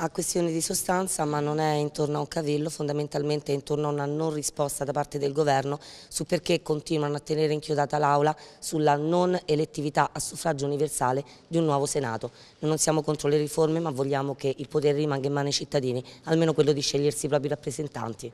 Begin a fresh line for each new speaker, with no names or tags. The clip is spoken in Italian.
a questioni di sostanza ma non è intorno a un cavillo, fondamentalmente è intorno a una non risposta da parte del governo su perché continuano a tenere inchiodata l'Aula sulla non elettività a suffragio universale di un nuovo Senato. Noi non siamo contro le riforme ma vogliamo che il potere rimanga in mano ai cittadini, almeno quello di scegliersi i propri rappresentanti.